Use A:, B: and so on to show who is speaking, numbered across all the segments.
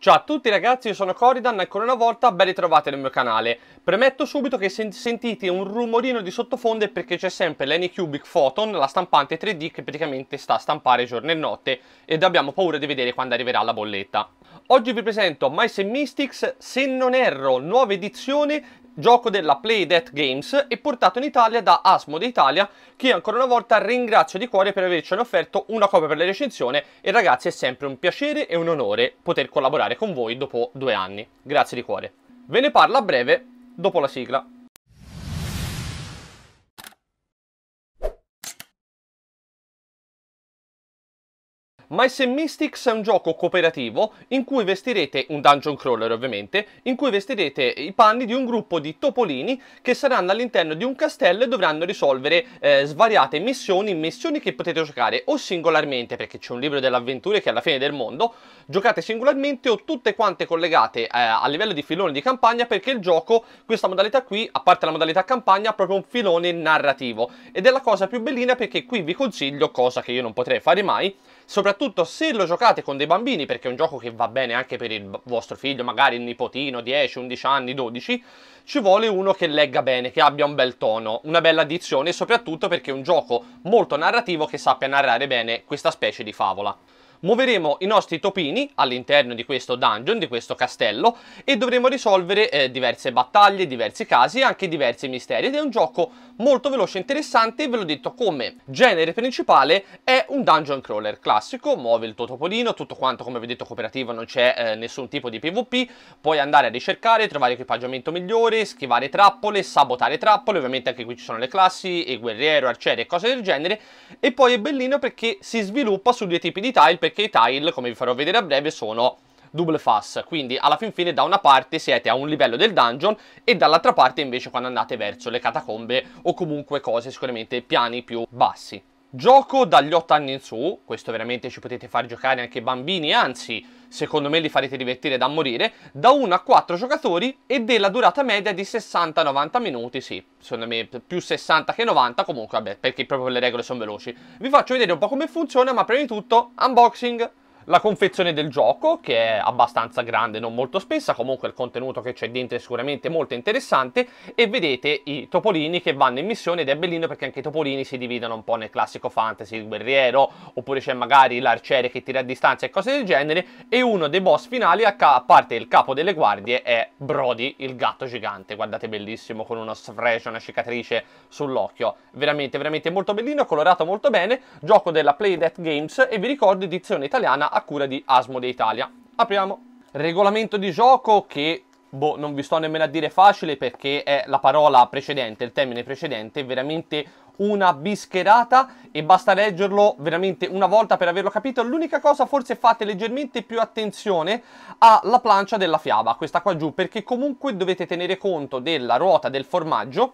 A: Ciao a tutti ragazzi, io sono Coridan e ancora una volta ben ritrovati nel mio canale. Premetto subito che se sentite un rumorino di sottofondo perché c'è sempre l'Anycubic Photon, la stampante 3D che praticamente sta a stampare giorno e notte ed abbiamo paura di vedere quando arriverà la bolletta. Oggi vi presento My Mystics, se non erro, nuova edizione gioco della Play Death Games e portato in Italia da Asmode Italia, che ancora una volta ringrazio di cuore per avercene offerto una copia per la recensione e ragazzi è sempre un piacere e un onore poter collaborare con voi dopo due anni. Grazie di cuore. Ve ne parlo a breve dopo la sigla. Mice Mystics è un gioco cooperativo in cui vestirete, un dungeon crawler ovviamente, in cui vestirete i panni di un gruppo di topolini che saranno all'interno di un castello e dovranno risolvere eh, svariate missioni, missioni che potete giocare o singolarmente perché c'è un libro delle avventure che è alla fine del mondo, giocate singolarmente o tutte quante collegate eh, a livello di filone di campagna perché il gioco, questa modalità qui, a parte la modalità campagna, ha proprio un filone narrativo ed è la cosa più bellina perché qui vi consiglio, cosa che io non potrei fare mai, soprattutto se lo giocate con dei bambini, perché è un gioco che va bene anche per il vostro figlio, magari il nipotino, 10, 11 anni, 12, ci vuole uno che legga bene, che abbia un bel tono, una bella dizione e soprattutto perché è un gioco molto narrativo che sappia narrare bene questa specie di favola muoveremo i nostri topini all'interno di questo dungeon, di questo castello e dovremo risolvere eh, diverse battaglie, diversi casi e anche diversi misteri ed è un gioco molto veloce e interessante ve l'ho detto come genere principale è un dungeon crawler classico, muove il tuo topolino, tutto quanto come vi ho detto cooperativo non c'è eh, nessun tipo di pvp, puoi andare a ricercare, trovare equipaggiamento migliore, schivare trappole, sabotare trappole, ovviamente anche qui ci sono le classi, e guerriero, arciere e cose del genere e poi è bellino perché si sviluppa su due tipi di tile perché i tile, come vi farò vedere a breve, sono double fast, quindi alla fin fine da una parte siete a un livello del dungeon e dall'altra parte invece quando andate verso le catacombe o comunque cose sicuramente piani più bassi. Gioco dagli 8 anni in su, questo veramente ci potete far giocare anche bambini, anzi, secondo me li farete divertire da morire, da 1 a 4 giocatori e della durata media di 60-90 minuti, sì, secondo me più 60 che 90, comunque vabbè, perché proprio le regole sono veloci. Vi faccio vedere un po' come funziona, ma prima di tutto, unboxing! la confezione del gioco che è abbastanza grande, non molto spessa, comunque il contenuto che c'è dentro è sicuramente molto interessante e vedete i topolini che vanno in missione ed è bellino perché anche i topolini si dividono un po' nel classico fantasy, il guerriero oppure c'è magari l'arciere che tira a distanza e cose del genere e uno dei boss finali a, a parte il capo delle guardie è Brody il gatto gigante, guardate bellissimo con uno sfregio, una cicatrice sull'occhio, veramente veramente molto bellino, colorato molto bene, gioco della Play That Games e vi ricordo edizione italiana a cura di Asmode Italia. Apriamo. Regolamento di gioco che boh, non vi sto nemmeno a dire facile perché è la parola precedente, il termine precedente, è veramente una bischerata e basta leggerlo veramente una volta per averlo capito. L'unica cosa forse fate leggermente più attenzione alla plancia della fiaba, questa qua giù, perché comunque dovete tenere conto della ruota del formaggio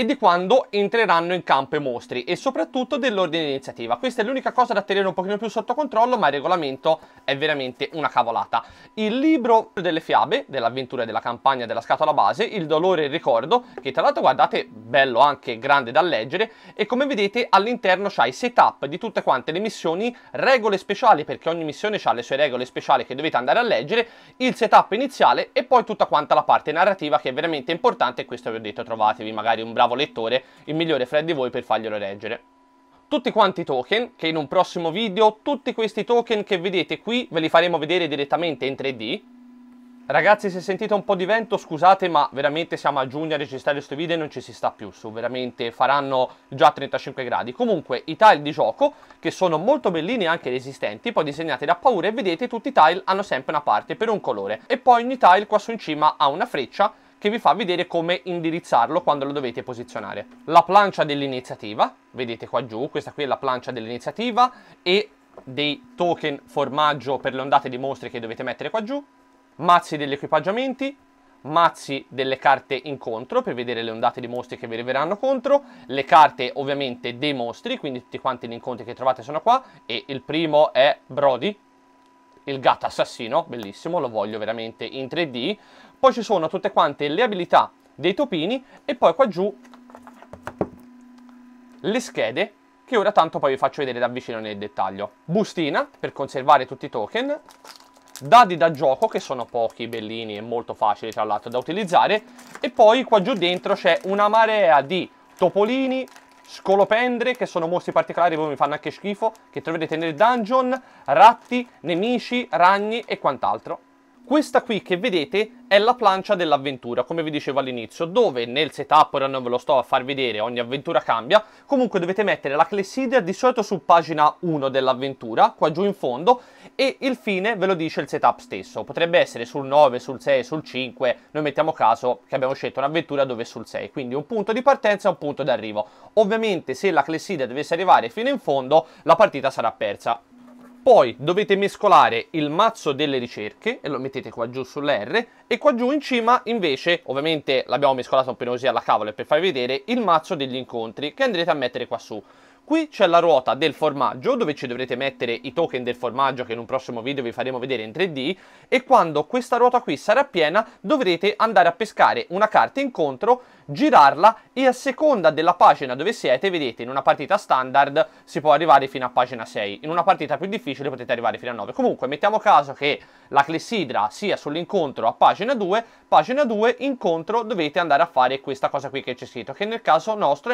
A: e di quando entreranno in campo i mostri e soprattutto dell'ordine iniziativa. Questa è l'unica cosa da tenere un pochino più sotto controllo, ma il regolamento è veramente una cavolata. Il libro delle fiabe, dell'avventura della campagna della scatola base, Il dolore e il ricordo, che tra l'altro guardate, bello anche, grande da leggere, e come vedete all'interno c'ha i setup di tutte quante le missioni, regole speciali, perché ogni missione ha le sue regole speciali che dovete andare a leggere, il setup iniziale e poi tutta quanta la parte narrativa che è veramente importante e questo vi ho detto trovatevi magari un bravo bravo lettore il migliore fra di voi per farglielo leggere tutti quanti i token, che in un prossimo video, tutti questi token che vedete qui ve li faremo vedere direttamente in 3D. Ragazzi se sentite un po' di vento scusate ma veramente siamo a giugno a registrare questo video e non ci si sta più su, veramente faranno già 35 gradi. Comunque i tile di gioco che sono molto bellini e anche resistenti, poi disegnati da paura e vedete tutti i tile hanno sempre una parte per un colore e poi ogni tile qua su in cima ha una freccia che vi fa vedere come indirizzarlo quando lo dovete posizionare. La plancia dell'iniziativa, vedete qua giù, questa qui è la plancia dell'iniziativa e dei token formaggio per le ondate di mostri che dovete mettere qua giù, mazzi degli equipaggiamenti, mazzi delle carte incontro per vedere le ondate di mostri che vi arriveranno contro, le carte ovviamente dei mostri, quindi tutti quanti gli incontri che trovate sono qua e il primo è Brody, il gatto assassino, bellissimo, lo voglio veramente in 3D. Poi ci sono tutte quante le abilità dei topini e poi qua giù le schede che ora tanto poi vi faccio vedere da vicino nel dettaglio. Bustina per conservare tutti i token, dadi da gioco che sono pochi, bellini e molto facili tra l'altro da utilizzare e poi qua giù dentro c'è una marea di topolini, scolopendre che sono mostri particolari che mi fanno anche schifo che troverete nel dungeon, ratti, nemici, ragni e quant'altro. Questa qui che vedete è la plancia dell'avventura, come vi dicevo all'inizio, dove nel setup, ora non ve lo sto a far vedere, ogni avventura cambia, comunque dovete mettere la clessidra di solito su pagina 1 dell'avventura, qua giù in fondo, e il fine ve lo dice il setup stesso, potrebbe essere sul 9, sul 6, sul 5, noi mettiamo caso che abbiamo scelto un'avventura dove è sul 6, quindi un punto di partenza e un punto d'arrivo. Ovviamente se la clessidra dovesse arrivare fino in fondo, la partita sarà persa, poi dovete mescolare il mazzo delle ricerche e lo mettete qua giù sull'R e qua giù in cima invece, ovviamente l'abbiamo mescolato un po' così alla cavola per farvi vedere, il mazzo degli incontri che andrete a mettere qua su. Qui c'è la ruota del formaggio dove ci dovrete mettere i token del formaggio che in un prossimo video vi faremo vedere in 3D e quando questa ruota qui sarà piena dovrete andare a pescare una carta incontro girarla e a seconda della pagina dove siete, vedete, in una partita standard si può arrivare fino a pagina 6, in una partita più difficile potete arrivare fino a 9. Comunque, mettiamo caso che la clessidra sia sull'incontro a pagina 2, pagina 2, incontro, dovete andare a fare questa cosa qui che c'è scritto, che nel caso nostro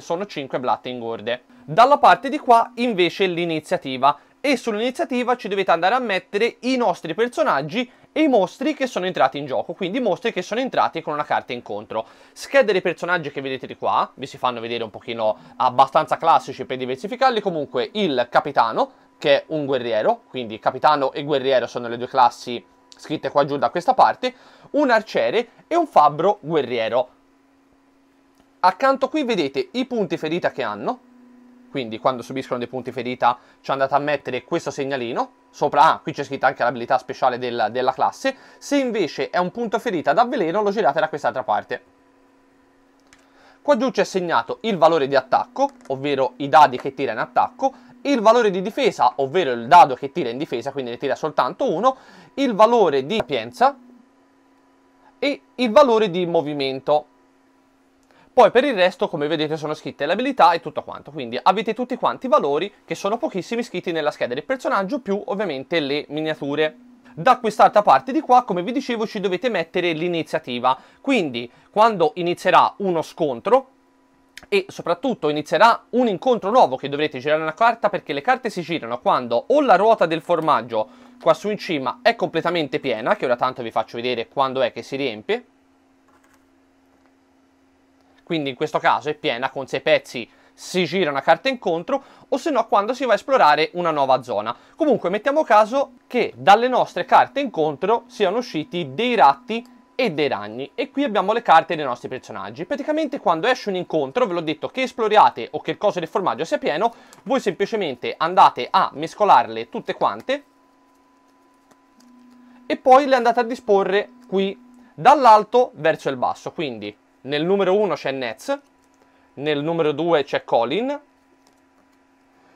A: sono 5 blatte ingorde. Dalla parte di qua invece l'iniziativa e sull'iniziativa ci dovete andare a mettere i nostri personaggi e i mostri che sono entrati in gioco, quindi i mostri che sono entrati con una carta incontro. Schede dei personaggi che vedete di qua, vi si fanno vedere un pochino abbastanza classici per diversificarli, comunque il capitano, che è un guerriero, quindi capitano e guerriero sono le due classi scritte qua giù da questa parte, un arciere e un fabbro guerriero. Accanto qui vedete i punti ferita che hanno, quindi quando subiscono dei punti ferita ci andate a mettere questo segnalino sopra, ah, qui c'è scritta anche l'abilità speciale del, della classe, se invece è un punto ferita da veleno lo girate da quest'altra parte. Qua giù c'è segnato il valore di attacco, ovvero i dadi che tira in attacco, il valore di difesa, ovvero il dado che tira in difesa, quindi ne tira soltanto uno, il valore di sapienza e il valore di movimento, poi per il resto, come vedete, sono scritte le abilità e tutto quanto, quindi avete tutti quanti i valori che sono pochissimi scritti nella scheda del personaggio, più ovviamente le miniature. Da quest'altra parte di qua, come vi dicevo, ci dovete mettere l'iniziativa, quindi quando inizierà uno scontro, e soprattutto inizierà un incontro nuovo che dovrete girare una carta perché le carte si girano quando o la ruota del formaggio qua su in cima è completamente piena, che ora tanto vi faccio vedere quando è che si riempie, quindi in questo caso è piena con sei pezzi si gira una carta incontro o se no quando si va a esplorare una nuova zona. Comunque mettiamo caso che dalle nostre carte incontro siano usciti dei ratti e dei ragni e qui abbiamo le carte dei nostri personaggi praticamente quando esce un incontro ve l'ho detto che esploriate o che il coso del formaggio sia pieno voi semplicemente andate a mescolarle tutte quante e poi le andate a disporre qui dall'alto verso il basso quindi nel numero 1 c'è Nets, nel numero 2 c'è Colin,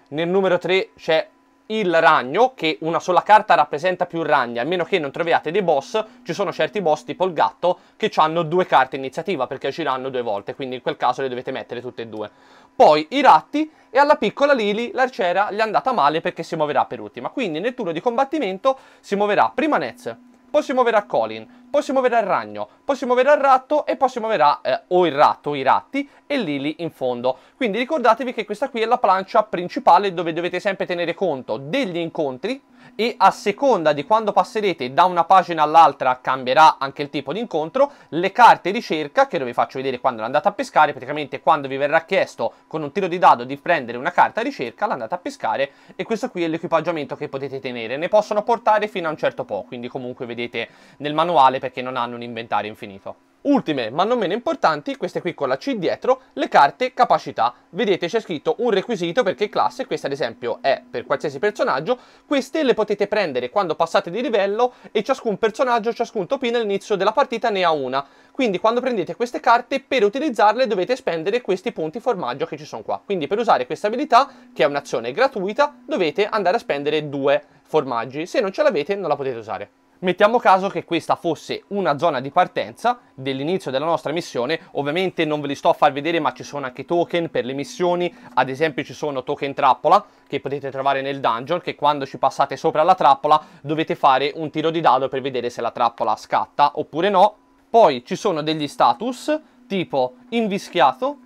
A: nel numero 3 c'è il ragno, che una sola carta rappresenta più ragni, a meno che non troviate dei boss, ci sono certi boss tipo il gatto che hanno due carte iniziativa perché agiranno due volte, quindi in quel caso le dovete mettere tutte e due. Poi i ratti e alla piccola Lily l'arciera gli è andata male perché si muoverà per ultima, quindi nel turno di combattimento si muoverà prima Nets, poi si muoverà Colin, poi si muoverà il ragno, poi si muoverà il ratto e poi si muoverà eh, o il ratto o i ratti e Lily in fondo. Quindi ricordatevi che questa qui è la plancia principale dove dovete sempre tenere conto degli incontri e a seconda di quando passerete da una pagina all'altra cambierà anche il tipo di incontro, le carte ricerca, che vi faccio vedere quando andate a pescare, praticamente quando vi verrà chiesto con un tiro di dado di prendere una carta ricerca, l'andate a pescare e questo qui è l'equipaggiamento che potete tenere, ne possono portare fino a un certo po', quindi comunque vedete nel manuale perché non hanno un inventario infinito. Ultime, ma non meno importanti, queste qui con la C dietro, le carte capacità. Vedete c'è scritto un requisito perché classe, questa ad esempio è per qualsiasi personaggio, queste le potete prendere quando passate di livello e ciascun personaggio, ciascun topino all'inizio della partita ne ha una. Quindi quando prendete queste carte, per utilizzarle dovete spendere questi punti formaggio che ci sono qua. Quindi per usare questa abilità, che è un'azione gratuita, dovete andare a spendere due formaggi. Se non ce l'avete non la potete usare. Mettiamo caso che questa fosse una zona di partenza dell'inizio della nostra missione, ovviamente non ve li sto a far vedere ma ci sono anche token per le missioni, ad esempio ci sono token trappola che potete trovare nel dungeon che quando ci passate sopra la trappola dovete fare un tiro di dado per vedere se la trappola scatta oppure no. Poi ci sono degli status tipo invischiato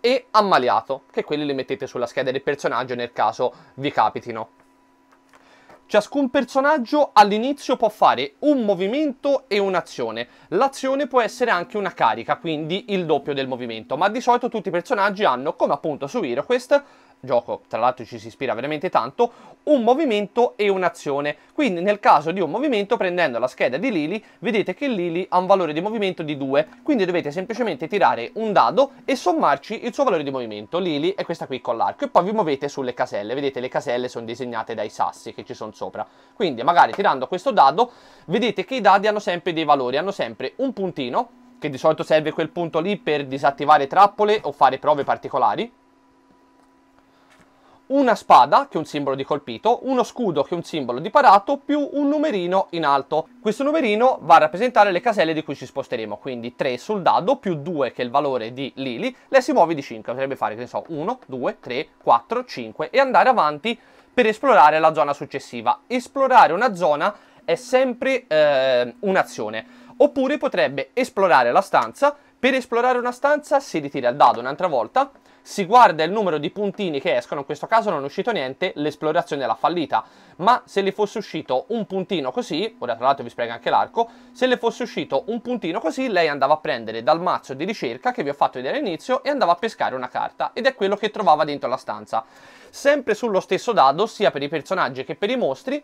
A: e ammaliato che quelli li mettete sulla scheda del personaggio nel caso vi capitino. Ciascun personaggio all'inizio può fare un movimento e un'azione. L'azione può essere anche una carica, quindi il doppio del movimento, ma di solito tutti i personaggi hanno, come appunto su HeroQuest, gioco tra l'altro ci si ispira veramente tanto, un movimento e un'azione. Quindi nel caso di un movimento, prendendo la scheda di Lily, vedete che Lily ha un valore di movimento di 2, quindi dovete semplicemente tirare un dado e sommarci il suo valore di movimento. Lily è questa qui con l'arco e poi vi muovete sulle caselle. Vedete le caselle sono disegnate dai sassi che ci sono sopra. Quindi magari tirando questo dado, vedete che i dadi hanno sempre dei valori, hanno sempre un puntino, che di solito serve quel punto lì per disattivare trappole o fare prove particolari, una spada, che è un simbolo di colpito, uno scudo, che è un simbolo di parato, più un numerino in alto. Questo numerino va a rappresentare le caselle di cui ci sposteremo, quindi 3 sul dado, più 2 che è il valore di Lily, lei si muove di 5, potrebbe fare, che ne so, 1, 2, 3, 4, 5 e andare avanti per esplorare la zona successiva. Esplorare una zona è sempre eh, un'azione. Oppure potrebbe esplorare la stanza, per esplorare una stanza si ritira il dado un'altra volta, si guarda il numero di puntini che escono, in questo caso non è uscito niente, l'esplorazione l'ha fallita, ma se le fosse uscito un puntino così, ora tra l'altro vi spiego anche l'arco, se le fosse uscito un puntino così lei andava a prendere dal mazzo di ricerca che vi ho fatto vedere all'inizio e andava a pescare una carta ed è quello che trovava dentro la stanza. Sempre sullo stesso dado, sia per i personaggi che per i mostri,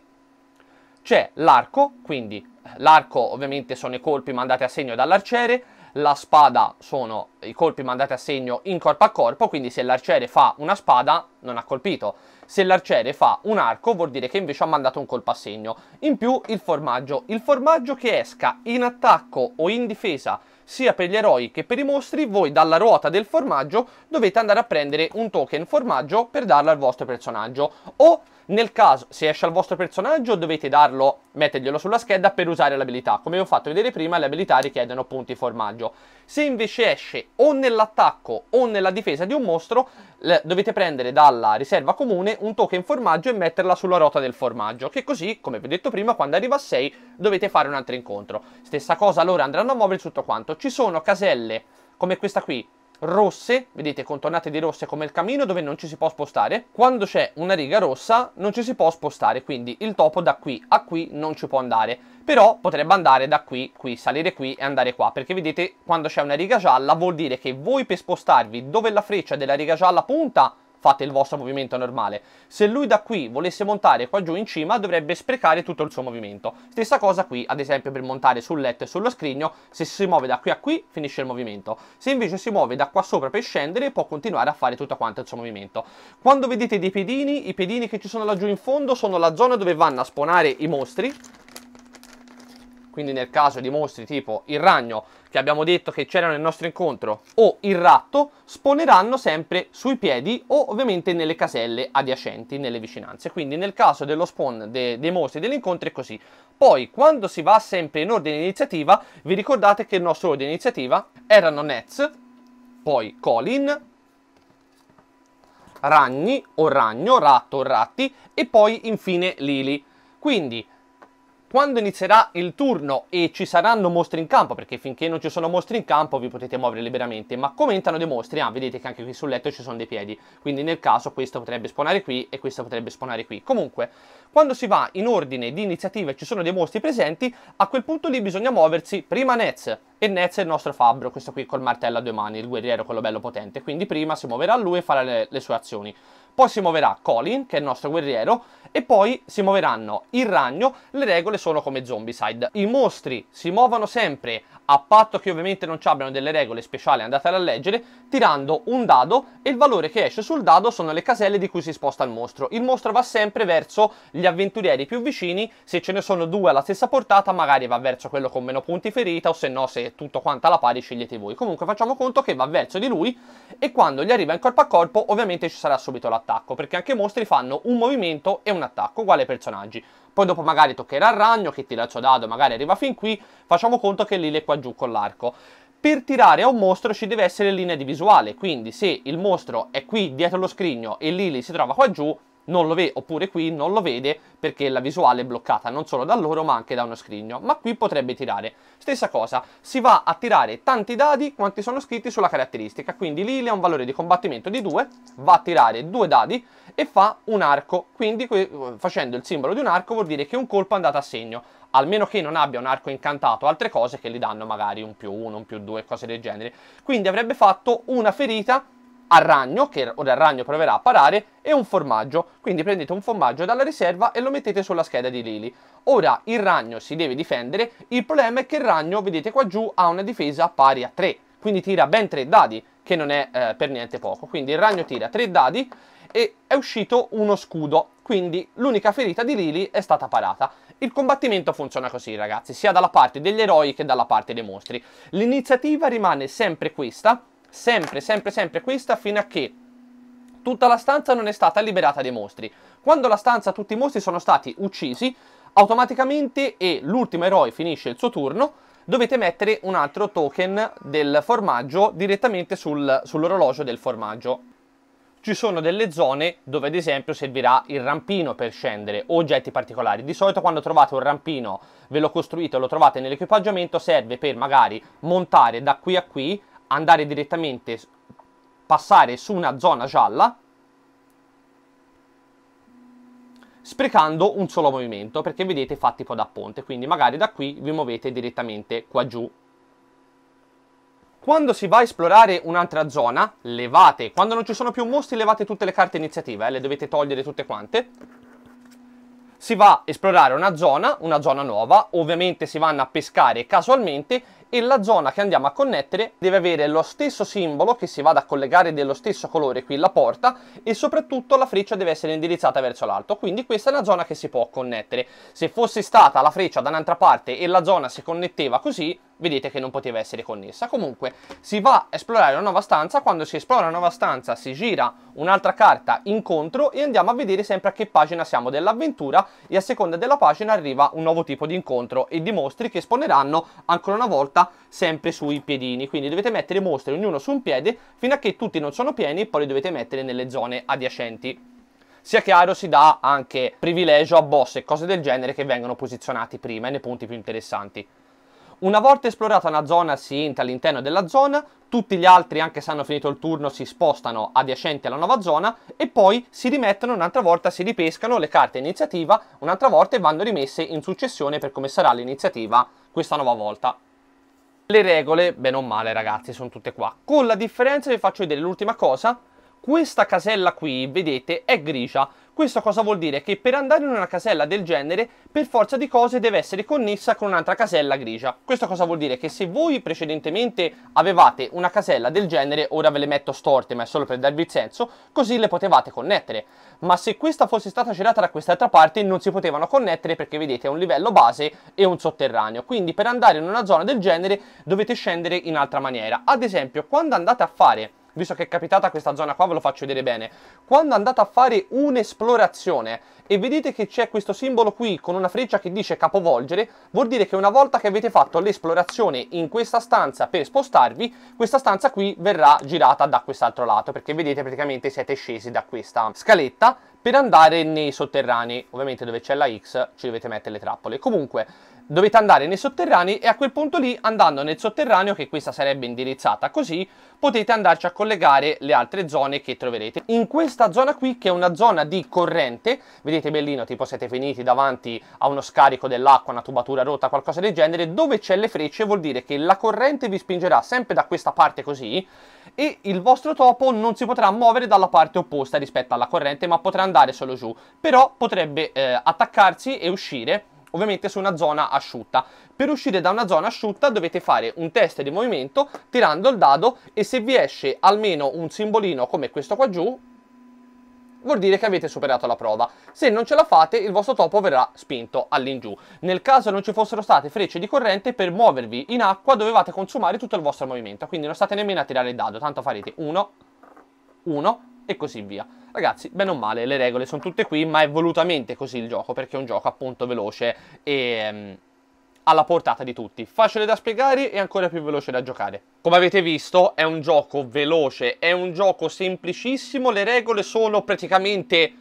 A: c'è l'arco, quindi eh, l'arco ovviamente sono i colpi mandati a segno dall'arciere, la spada sono i colpi mandati a segno in corpo a corpo, quindi se l'arciere fa una spada non ha colpito. Se l'arciere fa un arco vuol dire che invece ha mandato un colpo a segno. In più il formaggio. Il formaggio che esca in attacco o in difesa sia per gli eroi che per i mostri, voi dalla ruota del formaggio dovete andare a prendere un token formaggio per darlo al vostro personaggio o nel caso, se esce al vostro personaggio, dovete darlo, metterglielo sulla scheda per usare l'abilità. Come vi ho fatto vedere prima, le abilità richiedono punti formaggio. Se invece esce o nell'attacco o nella difesa di un mostro, dovete prendere dalla riserva comune un token formaggio e metterla sulla rota del formaggio, che così, come vi ho detto prima, quando arriva a 6 dovete fare un altro incontro. Stessa cosa, loro andranno a muovere tutto quanto. Ci sono caselle come questa qui, rosse, vedete contornate di rosse come il camino dove non ci si può spostare, quando c'è una riga rossa non ci si può spostare, quindi il topo da qui a qui non ci può andare, però potrebbe andare da qui, qui, salire qui e andare qua, perché vedete quando c'è una riga gialla vuol dire che voi per spostarvi dove la freccia della riga gialla punta fate il vostro movimento normale. Se lui da qui volesse montare qua giù in cima dovrebbe sprecare tutto il suo movimento. Stessa cosa qui, ad esempio per montare sul letto e sullo scrigno, se si muove da qui a qui finisce il movimento. Se invece si muove da qua sopra per scendere può continuare a fare tutto quanto il suo movimento. Quando vedete dei pedini, i pedini che ci sono laggiù in fondo sono la zona dove vanno a spawnare i mostri quindi nel caso di mostri tipo il ragno ti abbiamo detto che c'erano nel nostro incontro, o il ratto, sponeranno sempre sui piedi o ovviamente nelle caselle adiacenti, nelle vicinanze. Quindi nel caso dello spawn de dei mostri dell'incontro è così. Poi, quando si va sempre in ordine di iniziativa, vi ricordate che il nostro ordine di iniziativa erano Nets, poi Colin, Ragni o Ragno, Ratto o Ratti, e poi infine Lily. Quindi quando inizierà il turno e ci saranno mostri in campo, perché finché non ci sono mostri in campo vi potete muovere liberamente, ma come entrano dei mostri? Ah, vedete che anche qui sul letto ci sono dei piedi, quindi nel caso questo potrebbe spawnare qui e questo potrebbe spawnare qui. Comunque, quando si va in ordine di iniziativa e ci sono dei mostri presenti, a quel punto lì bisogna muoversi prima Nets, e Nets è il nostro fabbro, questo qui col martello a due mani, il guerriero quello bello potente, quindi prima si muoverà lui e farà le, le sue azioni poi si muoverà Colin, che è il nostro guerriero, e poi si muoveranno il ragno, le regole sono come Zombicide. I mostri si muovono sempre, a patto che ovviamente non ci abbiano delle regole speciali, andatele a leggere, tirando un dado e il valore che esce sul dado sono le caselle di cui si sposta il mostro. Il mostro va sempre verso gli avventurieri più vicini, se ce ne sono due alla stessa portata magari va verso quello con meno punti ferita o se no se è tutto quanto alla pari scegliete voi. Comunque facciamo conto che va verso di lui e quando gli arriva in corpo a corpo ovviamente ci sarà subito l'attacco attacco, perché anche i mostri fanno un movimento e un attacco, uguale ai personaggi. Poi dopo magari toccherà il ragno che tira il suo dado, magari arriva fin qui, facciamo conto che Lille è qua giù con l'arco. Per tirare a un mostro ci deve essere linea di visuale, quindi se il mostro è qui dietro lo scrigno e Lily si trova qua giù, non lo vede, oppure qui non lo vede perché la visuale è bloccata non solo da loro ma anche da uno scrigno, ma qui potrebbe tirare. Stessa cosa, si va a tirare tanti dadi quanti sono scritti sulla caratteristica, quindi Lily ha un valore di combattimento di 2, va a tirare due dadi e fa un arco, quindi facendo il simbolo di un arco vuol dire che un colpo è andato a segno, almeno che non abbia un arco incantato altre cose che gli danno magari un più 1, un più 2, cose del genere. Quindi avrebbe fatto una ferita a ragno, che ora il ragno proverà a parare, e un formaggio. Quindi prendete un formaggio dalla riserva e lo mettete sulla scheda di Lily. Ora il ragno si deve difendere, il problema è che il ragno, vedete qua giù, ha una difesa pari a 3. Quindi tira ben 3 dadi, che non è eh, per niente poco. Quindi il ragno tira 3 dadi e è uscito uno scudo. Quindi l'unica ferita di Lily è stata parata. Il combattimento funziona così ragazzi, sia dalla parte degli eroi che dalla parte dei mostri. L'iniziativa rimane sempre questa, sempre, sempre, sempre questa fino a che tutta la stanza non è stata liberata dai mostri. Quando la stanza tutti i mostri sono stati uccisi, automaticamente e l'ultimo eroe finisce il suo turno, dovete mettere un altro token del formaggio direttamente sul, sull'orologio del formaggio. Ci sono delle zone dove ad esempio servirà il rampino per scendere, o oggetti particolari. Di solito quando trovate un rampino, ve lo costruite o lo trovate nell'equipaggiamento, serve per magari montare da qui a qui andare direttamente, passare su una zona gialla, sprecando un solo movimento, perché vedete fa tipo da ponte, quindi magari da qui vi muovete direttamente qua giù. Quando si va a esplorare un'altra zona, levate, quando non ci sono più mostri levate tutte le carte iniziative, eh, le dovete togliere tutte quante, si va a esplorare una zona, una zona nuova, ovviamente si vanno a pescare casualmente e la zona che andiamo a connettere deve avere lo stesso simbolo che si vada a collegare dello stesso colore qui la porta e soprattutto la freccia deve essere indirizzata verso l'alto quindi questa è una zona che si può connettere se fosse stata la freccia da un'altra parte e la zona si connetteva così vedete che non poteva essere connessa comunque si va a esplorare una nuova stanza quando si esplora una nuova stanza si gira un'altra carta incontro e andiamo a vedere sempre a che pagina siamo dell'avventura e a seconda della pagina arriva un nuovo tipo di incontro e di mostri che esponeranno ancora una volta volta sempre sui piedini, quindi dovete mettere mostre ognuno su un piede fino a che tutti non sono pieni, poi li dovete mettere nelle zone adiacenti. Sia chiaro, si dà anche privilegio a boss e cose del genere che vengono posizionati prima e nei punti più interessanti. Una volta esplorata una zona si entra all'interno della zona, tutti gli altri anche se hanno finito il turno si spostano adiacenti alla nuova zona e poi si rimettono un'altra volta, si ripescano le carte iniziativa un'altra volta e vanno rimesse in successione per come sarà l'iniziativa questa nuova volta. Le regole, bene o male ragazzi, sono tutte qua. Con la differenza vi faccio vedere l'ultima cosa, questa casella qui, vedete, è grigia. Questo cosa vuol dire? Che per andare in una casella del genere, per forza di cose deve essere connessa con un'altra casella grigia. Questo cosa vuol dire? Che se voi precedentemente avevate una casella del genere, ora ve le metto storte, ma è solo per darvi il senso, così le potevate connettere. Ma se questa fosse stata girata da quest'altra parte, non si potevano connettere perché vedete è un livello base e un sotterraneo. Quindi per andare in una zona del genere dovete scendere in altra maniera. Ad esempio, quando andate a fare visto che è capitata questa zona qua, ve lo faccio vedere bene. Quando andate a fare un'esplorazione e vedete che c'è questo simbolo qui con una freccia che dice capovolgere, vuol dire che una volta che avete fatto l'esplorazione in questa stanza per spostarvi, questa stanza qui verrà girata da quest'altro lato, perché vedete praticamente siete scesi da questa scaletta per andare nei sotterranei, ovviamente dove c'è la X ci dovete mettere le trappole. Comunque, dovete andare nei sotterranei e a quel punto lì andando nel sotterraneo che questa sarebbe indirizzata così potete andarci a collegare le altre zone che troverete in questa zona qui che è una zona di corrente vedete bellino tipo siete finiti davanti a uno scarico dell'acqua una tubatura rotta qualcosa del genere dove c'è le frecce vuol dire che la corrente vi spingerà sempre da questa parte così e il vostro topo non si potrà muovere dalla parte opposta rispetto alla corrente ma potrà andare solo giù però potrebbe eh, attaccarsi e uscire ovviamente su una zona asciutta. Per uscire da una zona asciutta dovete fare un test di movimento tirando il dado e se vi esce almeno un simbolino come questo qua giù, vuol dire che avete superato la prova. Se non ce la fate, il vostro topo verrà spinto all'ingiù. Nel caso non ci fossero state frecce di corrente, per muovervi in acqua dovevate consumare tutto il vostro movimento, quindi non state nemmeno a tirare il dado, tanto farete 1, 1, e così via. Ragazzi, bene o male, le regole sono tutte qui, ma è volutamente così il gioco, perché è un gioco appunto veloce e um, alla portata di tutti. Facile da spiegare e ancora più veloce da giocare. Come avete visto, è un gioco veloce, è un gioco semplicissimo, le regole sono praticamente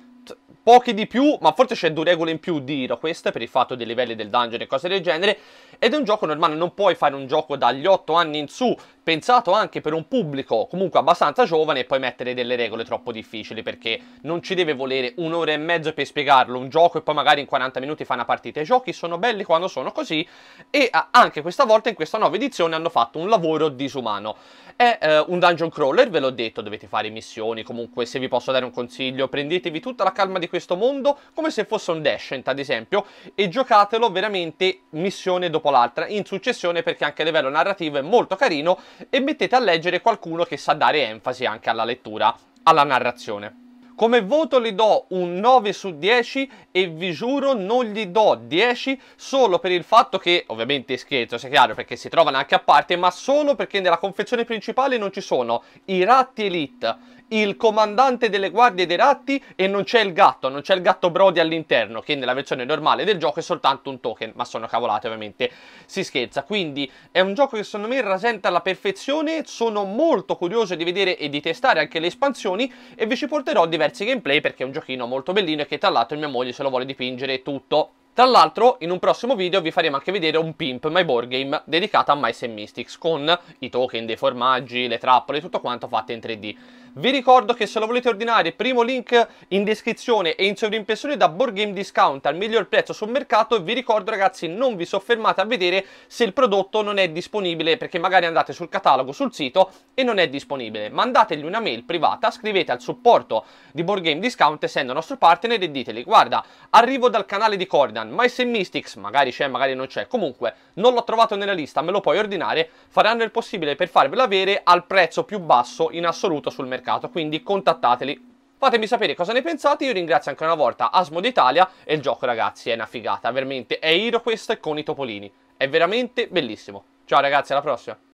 A: poche di più, ma forse c'è due regole in più di Hero Quest per il fatto dei livelli del dungeon e cose del genere. Ed è un gioco normale, non puoi fare un gioco dagli 8 anni in su, pensato anche per un pubblico comunque abbastanza giovane, e poi mettere delle regole troppo difficili perché non ci deve volere un'ora e mezzo per spiegarlo un gioco e poi magari in 40 minuti fa una partita. I giochi sono belli quando sono così e anche questa volta in questa nuova edizione hanno fatto un lavoro disumano. È eh, un dungeon crawler, ve l'ho detto, dovete fare missioni, comunque se vi posso dare un consiglio, prendetevi tutta la calma di questo mondo come se fosse un Descent ad esempio e giocatelo veramente missione dopo l'altra in successione perché anche a livello narrativo è molto carino e mettete a leggere qualcuno che sa dare enfasi anche alla lettura, alla narrazione. Come voto gli do un 9 su 10 e vi giuro non gli do 10 solo per il fatto che, ovviamente scherzo, sia chiaro, perché si trovano anche a parte, ma solo perché nella confezione principale non ci sono i ratti Elite il comandante delle guardie dei ratti e non c'è il gatto, non c'è il gatto Brody all'interno, che nella versione normale del gioco è soltanto un token, ma sono cavolate ovviamente, si scherza. Quindi è un gioco che secondo me rasenta alla perfezione, sono molto curioso di vedere e di testare anche le espansioni e vi ci porterò diversi gameplay perché è un giochino molto bellino e che tra l'altro mia moglie se lo vuole dipingere tutto tra l'altro in un prossimo video vi faremo anche vedere un Pimp My Board Game dedicato a Mice Mystics con i token dei formaggi, le trappole, tutto quanto fatto in 3D. Vi ricordo che se lo volete ordinare, primo link in descrizione e in sovrimpressione da Board Game Discount al miglior prezzo sul mercato. Vi ricordo ragazzi, non vi soffermate a vedere se il prodotto non è disponibile perché magari andate sul catalogo, sul sito e non è disponibile. Mandategli una mail privata, scrivete al supporto di Board Game Discount essendo nostro partner e diteli guarda, arrivo dal canale di Corda Titan, ma se Mystics, magari c'è, magari non c'è, comunque non l'ho trovato nella lista, me lo puoi ordinare, faranno il possibile per farvelo avere al prezzo più basso in assoluto sul mercato, quindi contattateli Fatemi sapere cosa ne pensate, io ringrazio ancora una volta Asmo d'Italia e il gioco ragazzi è una figata, veramente è Hero Quest con i topolini, è veramente bellissimo. Ciao ragazzi, alla prossima!